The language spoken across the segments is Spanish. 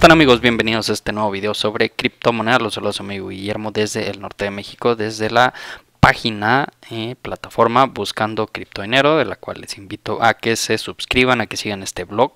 están amigos? Bienvenidos a este nuevo video sobre criptomonedas. Los saludos amigo Guillermo desde el norte de México, desde la página, eh, plataforma Buscando Cripto Dinero, de la cual les invito a que se suscriban, a que sigan este blog,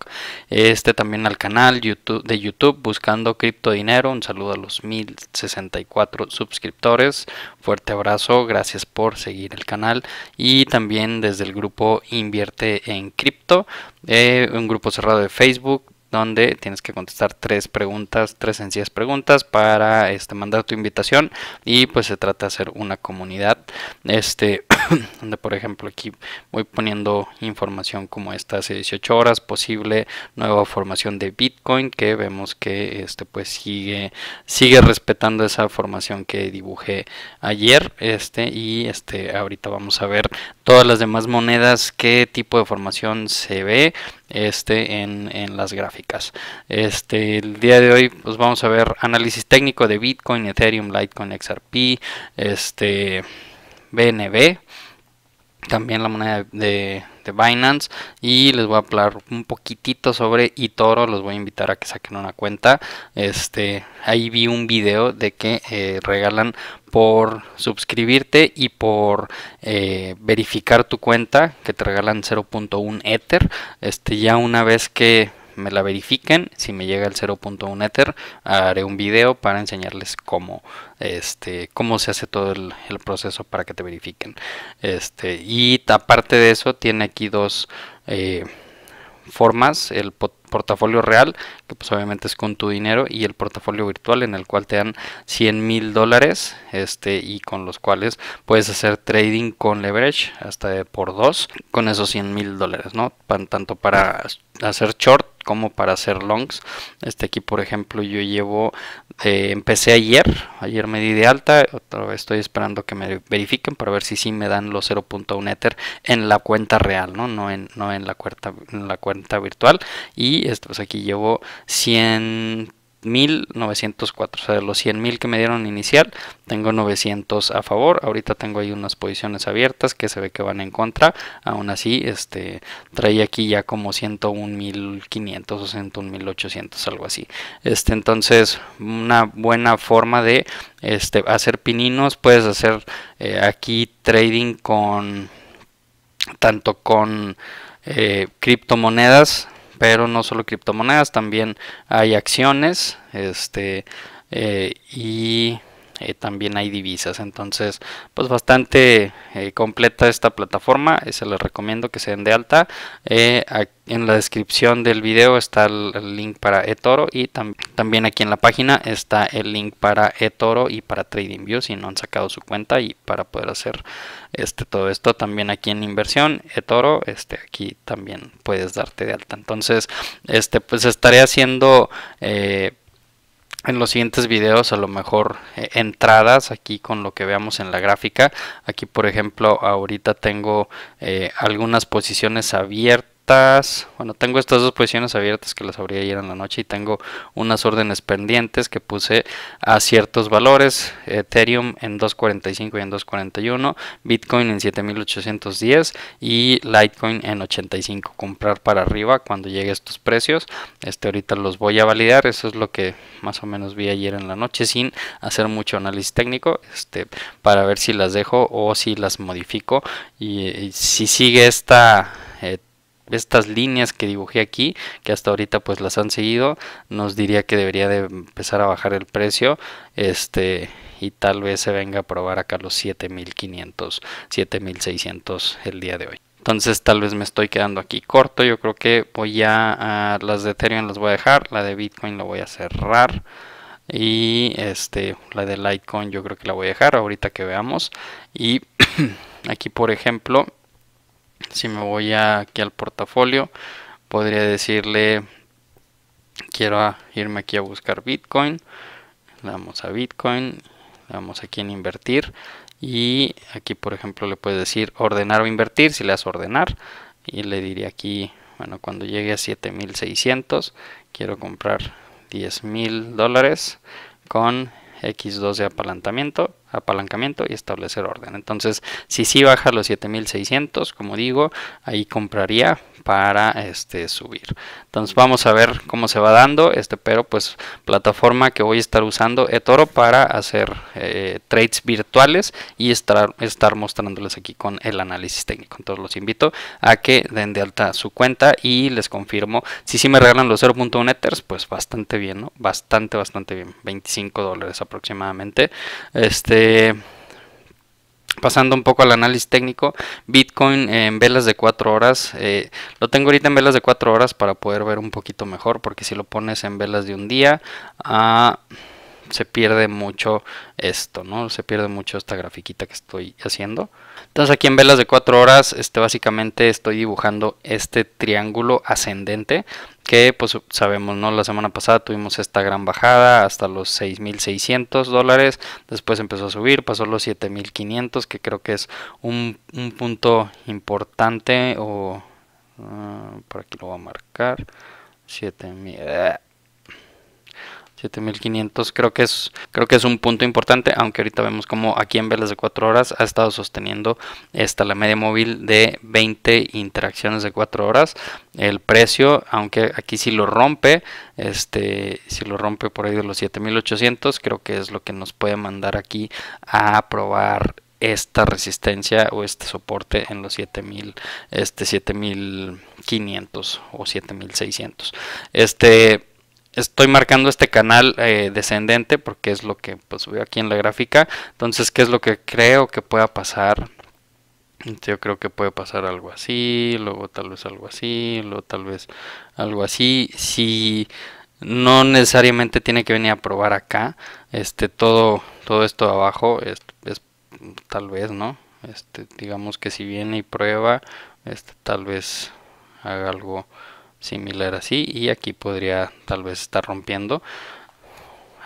este también al canal YouTube, de YouTube Buscando Cripto Dinero. Un saludo a los 1064 suscriptores, fuerte abrazo, gracias por seguir el canal y también desde el grupo Invierte en Cripto, eh, un grupo cerrado de Facebook donde tienes que contestar tres preguntas, tres sencillas preguntas para este, mandar tu invitación y pues se trata de hacer una comunidad. Este, donde por ejemplo aquí voy poniendo información como esta hace 18 horas, posible nueva formación de Bitcoin que vemos que este pues sigue sigue respetando esa formación que dibujé ayer, este y este ahorita vamos a ver todas las demás monedas qué tipo de formación se ve este en, las gráficas. Este el día de hoy pues vamos a ver análisis técnico de Bitcoin, Ethereum, Litecoin, XRP, este BNB, también la moneda de, Binance y les voy a hablar un poquitito sobre Itoro, los voy a invitar a que saquen una cuenta. Este, ahí vi un video de que eh, regalan por suscribirte y por eh, verificar tu cuenta, que te regalan 0.1 Ether. Este, ya una vez que me la verifiquen. Si me llega el 0.1 Ether, haré un video para enseñarles cómo, este, cómo se hace todo el, proceso para que te verifiquen. Este, y aparte de eso, tiene aquí dos eh, formas. El portafolio real, que pues obviamente es con tu dinero, y el portafolio virtual en el cual te dan 100 mil dólares, este, y con los cuales puedes hacer trading con leverage hasta por dos, con esos 100 mil dólares, ¿no? Tanto para hacer short como para hacer longs. Este aquí, por ejemplo, yo llevo, eh, empecé ayer, ayer me di de alta, otra vez estoy esperando que me verifiquen para ver si sí me dan los 0.1 Ether en la cuenta real, ¿no? No en, no en, la, cuenta, en la cuenta virtual. Y esto, pues aquí llevo 100 1904, o sea, de los 100.000 que me dieron inicial, tengo 900 a favor. Ahorita tengo ahí unas posiciones abiertas que se ve que van en contra. Aún así, este traía aquí ya como mil 101.500 o 101.800, algo así. Este, entonces, una buena forma de este, hacer pininos, puedes hacer eh, aquí trading con tanto con eh, criptomonedas pero no solo criptomonedas, también hay acciones, este, eh, y eh, también hay divisas. Entonces, pues bastante eh, completa esta plataforma. Eh, se les recomiendo que se den de alta. en la descripción del video está el, link para eToro y también aquí en la página está el link para eToro y para TradingView si no han sacado su cuenta y para poder hacer este todo esto. También aquí en inversión eToro, este aquí también puedes darte de alta. Entonces, este pues estaré haciendo en los siguientes videos a lo mejor e, entradas aquí con lo que veamos en la gráfica aquí por ejemplo ahorita tengo eh, algunas posiciones abiertas bueno, tengo estas dos posiciones abiertas que las abrí ayer en la noche y tengo unas órdenes pendientes que puse a ciertos valores. Ethereum en 2.45 y en 2.41, Bitcoin en 7.810 y Litecoin en 85. Comprar para arriba cuando llegue a estos precios. Este ahorita los voy a validar. Eso es lo que más o menos vi ayer en la noche sin hacer mucho análisis técnico. Este para ver si las dejo o si las modifico y, si sigue esta eh, estas líneas que dibujé aquí, que hasta ahorita pues las han seguido, nos diría que debería de empezar a bajar el precio, este y tal vez se venga a probar acá los 7500, 7600 el día de hoy. Entonces tal vez me estoy quedando aquí corto, yo creo que voy a, las de Ethereum las voy a dejar, la de Bitcoin la voy a cerrar. Y este, la de Litecoin yo creo que la voy a dejar ahorita que veamos. Y aquí por ejemplo, si me voy aquí al portafolio, podría decirle, quiero irme aquí a buscar Bitcoin. Le damos a Bitcoin, le damos aquí en invertir. Y aquí, por ejemplo, le puedes decir ordenar o invertir, si le das ordenar. Y le diría aquí, bueno, cuando llegue a 7600, quiero comprar 10 mil dólares con X2 de apalancamiento apalancamiento y establecer orden. Entonces, si si baja los 7600, como digo, ahí compraría para este subir. Entonces, vamos a ver cómo se va dando este, pero pues plataforma que voy a estar usando eToro para hacer eh, trades virtuales y estar, estar mostrándoles aquí con el análisis técnico. Entonces, los invito a que den de alta su cuenta y les confirmo si si me regalan los 0.1 ethers, pues bastante bien, ¿no? Bastante, bastante bien. 25 dólares aproximadamente. Este eh, pasando un poco al análisis técnico, Bitcoin en velas de 4 horas, eh, lo tengo ahorita en velas de 4 horas para poder ver un poquito mejor, porque si lo pones en velas de un día, ah, se pierde mucho esto, ¿no? Se pierde mucho esta grafiquita que estoy haciendo. Entonces aquí en velas de 4 horas, este, básicamente estoy dibujando este triángulo ascendente que pues sabemos, ¿no? La semana pasada tuvimos esta gran bajada hasta los 6.600 dólares, después empezó a subir, pasó los 7.500, que creo que es un, punto importante, o ah, por aquí lo voy a marcar, 7.000... 7500 creo que es creo que es un punto importante, aunque ahorita vemos como aquí en velas de 4 horas ha estado sosteniendo esta la media móvil de 20 interacciones de 4 horas. El precio, aunque aquí si lo rompe, este si lo rompe por ahí de los 7800, creo que es lo que nos puede mandar aquí a probar esta resistencia o este soporte en los 7000 este 7500 o 7600. Este estoy marcando este canal eh, descendente porque es lo que pues, veo aquí en la gráfica. Entonces, ¿qué es lo que creo que pueda pasar? Yo creo que puede pasar algo así, luego tal vez algo así, luego tal vez algo así. Si no necesariamente tiene que venir a probar acá, este todo todo esto de abajo es, es tal vez, ¿no? Este digamos que si viene y prueba, este tal vez haga algo similar así y aquí podría tal vez estar rompiendo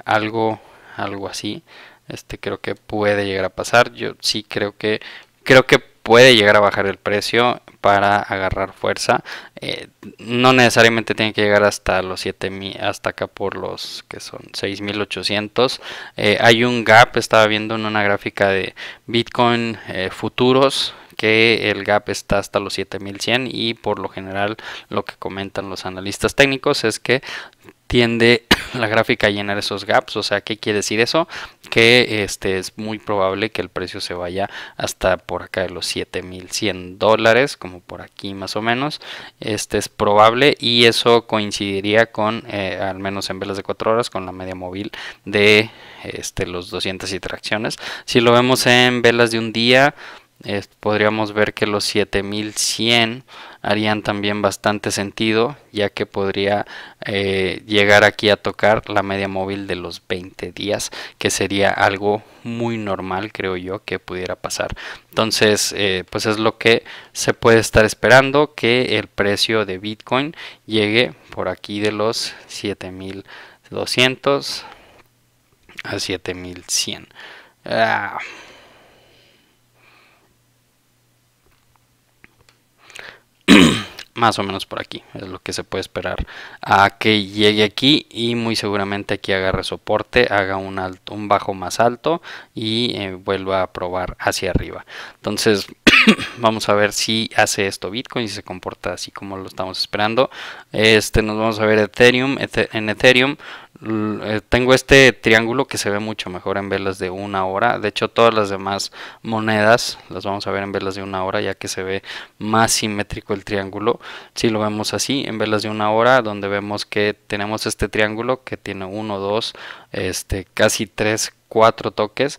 algo algo así este creo que puede llegar a pasar yo sí creo que creo que puede llegar a bajar el precio para agarrar fuerza. Eh, no necesariamente tiene que llegar hasta los 7000, hasta acá por los que son 6800. Eh, hay un gap, estaba viendo en una gráfica de Bitcoin eh, futuros que el gap está hasta los 7100 y por lo general lo que comentan los analistas técnicos es que tiende la gráfica a llenar esos gaps. O sea, ¿qué quiere decir eso? Que este, es muy probable que el precio se vaya hasta por acá de los 7100 dólares, como por aquí más o menos. Este es probable y eso coincidiría con, eh, al menos en velas de 4 horas, con la media móvil de este, los 200 y Si lo vemos en velas de un día, eh, podríamos ver que los 7100 harían también bastante sentido, ya que podría eh, llegar aquí a tocar la media móvil de los 20 días, que sería algo muy normal, creo yo, que pudiera pasar. Entonces, eh, pues es lo que se puede estar esperando, que el precio de Bitcoin llegue por aquí de los 7200 a 7100. Ah más o menos por aquí, es lo que se puede esperar a que llegue aquí y muy seguramente aquí agarre soporte, haga un, alto, un bajo más alto y eh, vuelva a probar hacia arriba. Entonces vamos a ver si hace esto Bitcoin y si se comporta así como lo estamos esperando. Este nos vamos a ver Ethereum en Ethereum eh, tengo este triángulo que se ve mucho mejor en velas de una hora. De hecho, todas las demás monedas las vamos a ver en velas de una hora, ya que se ve más simétrico el triángulo. Si lo vemos así, en velas de una hora, donde vemos que tenemos este triángulo que tiene uno, dos, este, casi tres, cuatro toques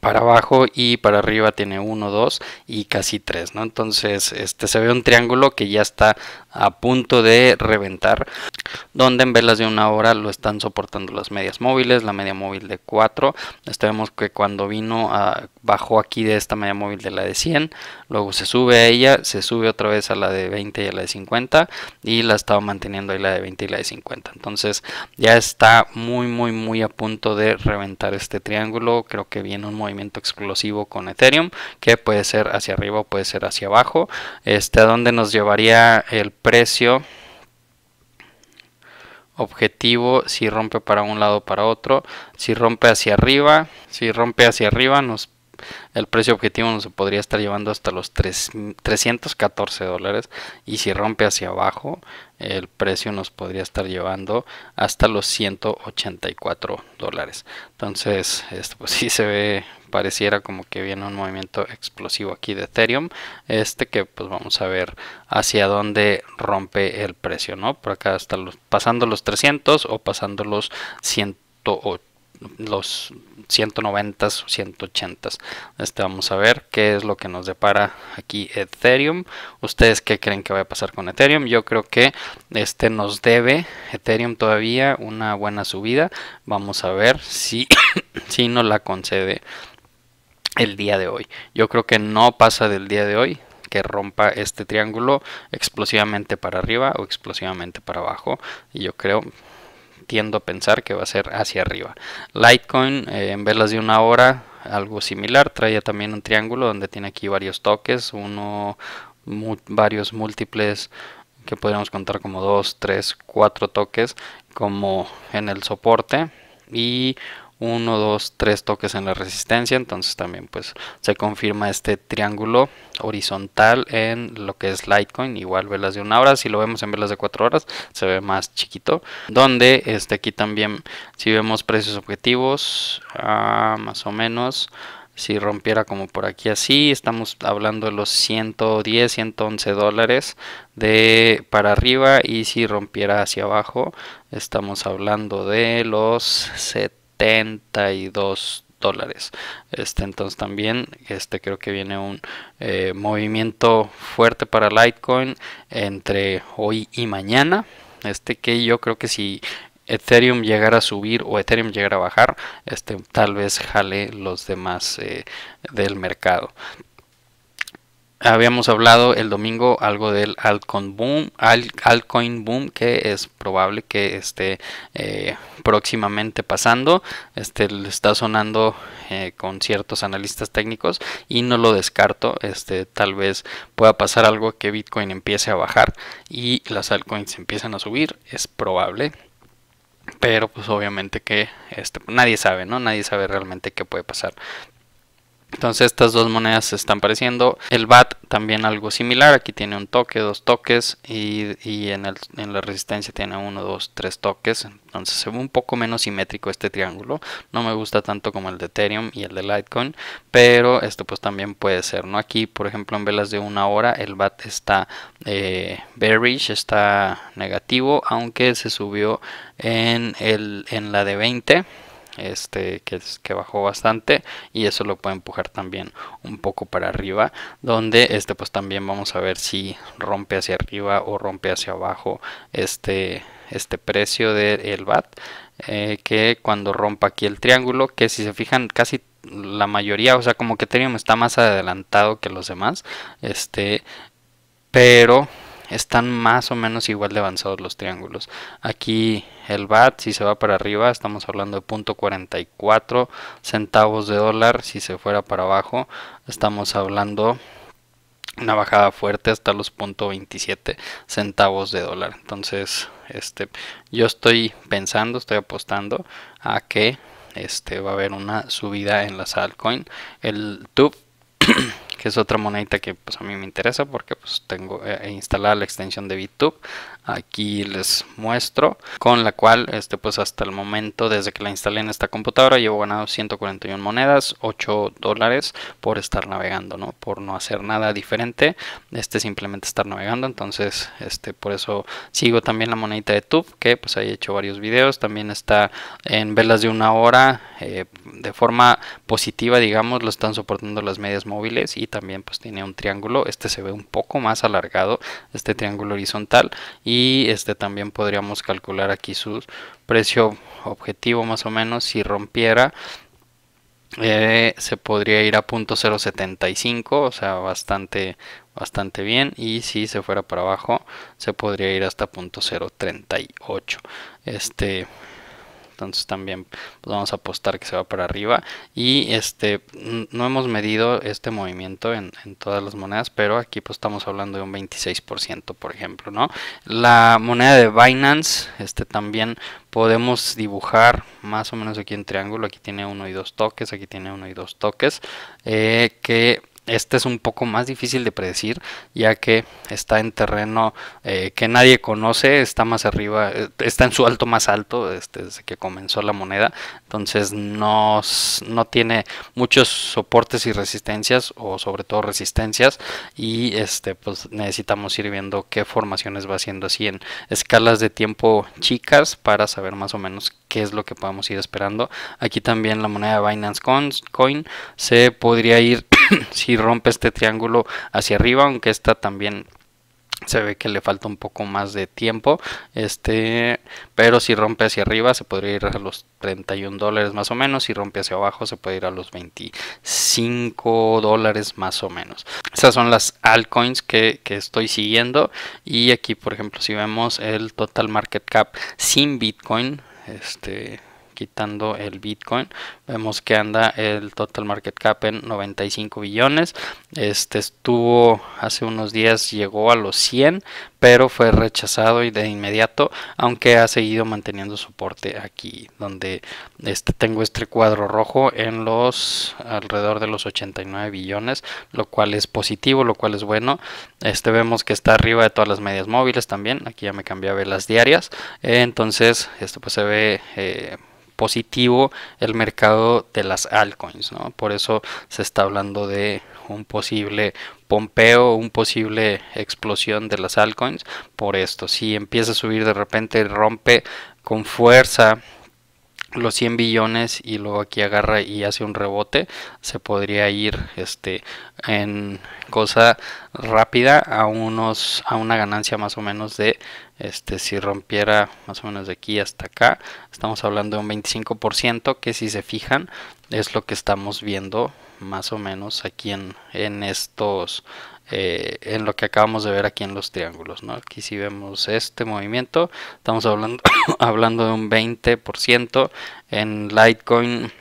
para abajo y para arriba tiene 1, 2 y casi 3, ¿no? Entonces, este se ve un triángulo que ya está a punto de reventar, donde en velas de una hora lo están soportando las medias móviles, la media móvil de 4, esto vemos que cuando vino ah, bajó aquí de esta media móvil de la de 100, luego se sube a ella, se sube otra vez a la de 20 y a la de 50 y la estaba manteniendo ahí la de 20 y la de 50, entonces ya está muy muy muy a punto de reventar este triángulo, creo que viene un movimiento explosivo con Ethereum que puede ser hacia arriba o puede ser hacia abajo, este a donde nos llevaría el precio objetivo, si rompe para un lado para otro, si rompe hacia arriba, si rompe hacia arriba nos el precio objetivo nos podría estar llevando hasta los 3, 314 dólares y si rompe hacia abajo el precio nos podría estar llevando hasta los 184 dólares entonces esto pues sí se ve pareciera como que viene un movimiento explosivo aquí de Ethereum, este que pues vamos a ver hacia dónde rompe el precio, ¿no? Por acá están los, pasando los 300 o pasando los o los 190 o 180 este vamos a ver qué es lo que nos depara aquí Ethereum ustedes qué creen que va a pasar con Ethereum yo creo que este nos debe Ethereum todavía una buena subida vamos a ver si si nos la concede el día de hoy. Yo creo que no pasa del día de hoy que rompa este triángulo explosivamente para arriba o explosivamente para abajo. Y yo creo, tiendo a pensar que va a ser hacia arriba. Litecoin eh, en velas de una hora, algo similar, traía también un triángulo donde tiene aquí varios toques, uno, varios múltiples que podríamos contar como 2, 3, 4 toques como en el soporte y 1, 2, 3 toques en la resistencia, entonces también pues se confirma este triángulo horizontal en lo que es Litecoin, igual velas de una hora, si lo vemos en velas de 4 horas se ve más chiquito, donde este aquí también si vemos precios objetivos, ah, más o menos, si rompiera como por aquí así, estamos hablando de los 110, 111 dólares de para arriba y si rompiera hacia abajo, estamos hablando de los 70 72 dólares. Este, entonces también este, creo que viene un eh, movimiento fuerte para Litecoin entre hoy y mañana. Este que yo creo que si Ethereum llegara a subir o Ethereum llegara a bajar, este, tal vez jale los demás eh, del mercado habíamos hablado el domingo algo del altcoin boom, que es probable que esté eh, próximamente pasando. Este está sonando eh, con ciertos analistas técnicos y no lo descarto. Este tal vez pueda pasar algo que Bitcoin empiece a bajar y las altcoins empiezan a subir. Es probable pero pues obviamente que este, nadie sabe, ¿no? Nadie sabe realmente qué puede pasar. Entonces estas dos monedas se están pareciendo. El BAT también algo similar. Aquí tiene un toque, dos toques. Y, y en, el, en, la resistencia tiene uno, dos, tres toques. Entonces se un poco menos simétrico este triángulo. No me gusta tanto como el de Ethereum y el de Litecoin. Pero esto pues también puede ser. ¿no? Aquí por ejemplo en velas de una hora el BAT está eh, bearish, está negativo. Aunque se subió en la de 20 este que, es, que bajó bastante y eso lo puede empujar también un poco para arriba donde este pues también vamos a ver si rompe hacia arriba o rompe hacia abajo este este precio del el BAT eh, que cuando rompa aquí el triángulo que si se fijan casi la mayoría o sea como que Ethereum está más adelantado que los demás este pero están más o menos igual de avanzados los triángulos. Aquí el BAT, si se va para arriba, estamos hablando de 0.44 centavos de dólar. Si se fuera para abajo, estamos hablando una bajada fuerte hasta los 0.27 centavos de dólar. Entonces, este, yo estoy pensando, estoy apostando a que este, va a haber una subida en la salcoin El TUB que es otra monedita que pues a mí me interesa porque pues tengo eh, instalada la extensión de BitTube. Aquí les muestro con la cual este pues hasta el momento desde que la instalé en esta computadora llevo ganado 141 monedas, 8 dólares por estar navegando, ¿no? Por no hacer nada diferente, este simplemente estar navegando, entonces este por eso sigo también la monedita de Tube que pues ahí he hecho varios videos, también está en velas de una hora eh, de forma positiva, digamos, lo están soportando las medias móviles y también pues tiene un triángulo, este se ve un poco más alargado, este triángulo horizontal y este también podríamos calcular aquí su precio objetivo más o menos si rompiera eh, se podría ir a punto .075, o sea, bastante, bastante bien. Y si se fuera para abajo, se podría ir hasta punto .038. Este, entonces también pues, vamos a apostar que se va para arriba y este no hemos medido este movimiento en, todas las monedas pero aquí pues estamos hablando de un 26% por ejemplo no la moneda de Binance este también podemos dibujar más o menos aquí en triángulo aquí tiene uno y dos toques aquí tiene uno y dos toques eh, que este es un poco más difícil de predecir, ya que está en terreno eh, que nadie conoce, está más arriba, eh, está en su alto más alto este, desde que comenzó la moneda, entonces no, no tiene muchos soportes y resistencias, o sobre todo resistencias, y este, pues necesitamos ir viendo qué formaciones va haciendo así en escalas de tiempo chicas para saber más o menos qué es lo que podemos ir esperando. Aquí también la moneda Binance Coin se podría ir si rompe este triángulo hacia arriba, aunque esta también se ve que le falta un poco más de tiempo este pero si rompe hacia arriba se podría ir a los 31 dólares más o menos si rompe hacia abajo se puede ir a los 25 dólares más o menos esas son las altcoins que, que estoy siguiendo y aquí por ejemplo si vemos el total market cap sin bitcoin este, quitando el Bitcoin, vemos que anda el total market cap en 95 billones. Este estuvo hace unos días, llegó a los 100, pero fue rechazado y de inmediato, aunque ha seguido manteniendo soporte aquí, donde este, tengo este cuadro rojo en los alrededor de los 89 billones, lo cual es positivo, lo cual es bueno. Este vemos que está arriba de todas las medias móviles también, aquí ya me cambié a ver las diarias, entonces esto pues se ve... Eh, positivo el mercado de las altcoins, ¿no? Por eso se está hablando de un posible pompeo, un posible explosión de las altcoins por esto. Si empieza a subir de repente, rompe con fuerza los 100 billones y luego aquí agarra y hace un rebote se podría ir este en cosa rápida a unos a una ganancia más o menos de este si rompiera más o menos de aquí hasta acá estamos hablando de un 25% que si se fijan es lo que estamos viendo más o menos aquí en, en estos eh, en lo que acabamos de ver aquí en los triángulos. ¿no? Aquí si vemos este movimiento, estamos hablando, hablando de un 20%. En Litecoin,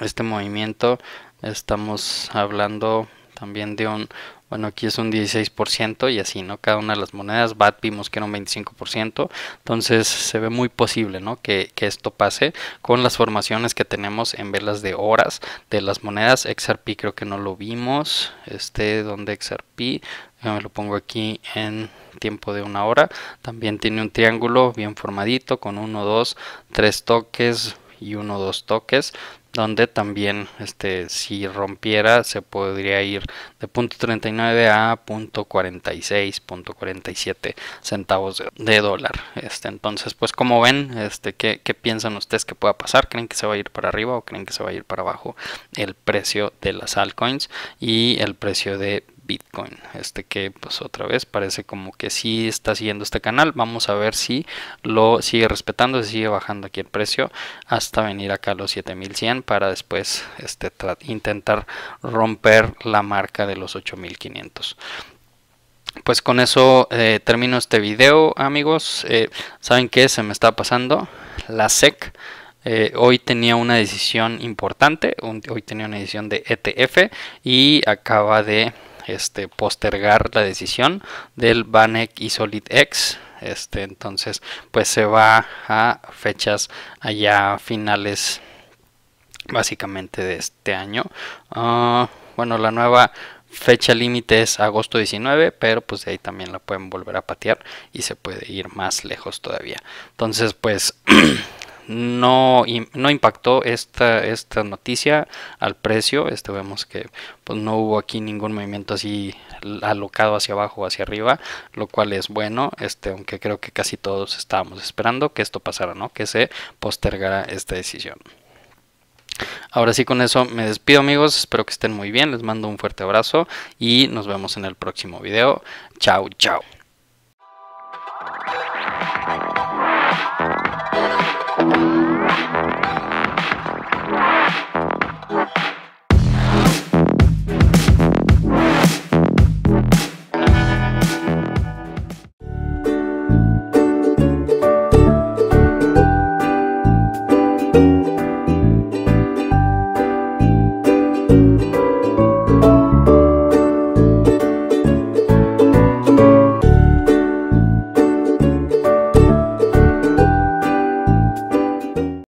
este movimiento, estamos hablando también de un bueno, aquí es un 16% y así, ¿no? Cada una de las monedas, BAT vimos que era un 25%, entonces se ve muy posible, ¿no? Que, esto pase con las formaciones que tenemos en velas de horas de las monedas. XRP creo que no lo vimos, este donde XRP, me lo pongo aquí en tiempo de una hora. También tiene un triángulo bien formadito con 1, 2, 3 toques y 1, 2 toques donde también este, si rompiera se podría ir de .39 a .46, .47 centavos de, dólar. Este, entonces, pues como ven, este, ¿qué, ¿qué piensan ustedes que pueda pasar? ¿Creen que se va a ir para arriba o creen que se va a ir para abajo el precio de las altcoins y el precio de Bitcoin. Este que pues otra vez parece como que sí está siguiendo este canal. Vamos a ver si lo sigue respetando, si sigue bajando aquí el precio hasta venir acá a los 7100 para después este, intentar romper la marca de los 8500 pues con eso eh, termino este video amigos eh, saben qué se me está pasando la SEC eh, hoy tenía una decisión importante hoy tenía una decisión de ETF y acaba de este, postergar la decisión del banek y Solid X. Este, entonces, pues se va a fechas allá finales básicamente de este año. Ah, bueno, la nueva fecha límite es agosto 19, pero pues de ahí también la pueden volver a patear y se puede ir más lejos todavía. Entonces, pues no, no impactó esta, esta noticia al precio. Este vemos que pues, no hubo aquí ningún movimiento así alocado hacia abajo o hacia arriba, lo cual es bueno, este, aunque creo que casi todos estábamos esperando que esto pasara, ¿no? que se postergara esta decisión. Ahora sí, con eso me despido amigos, espero que estén muy bien, les mando un fuerte abrazo y nos vemos en el próximo video. Chao, chao.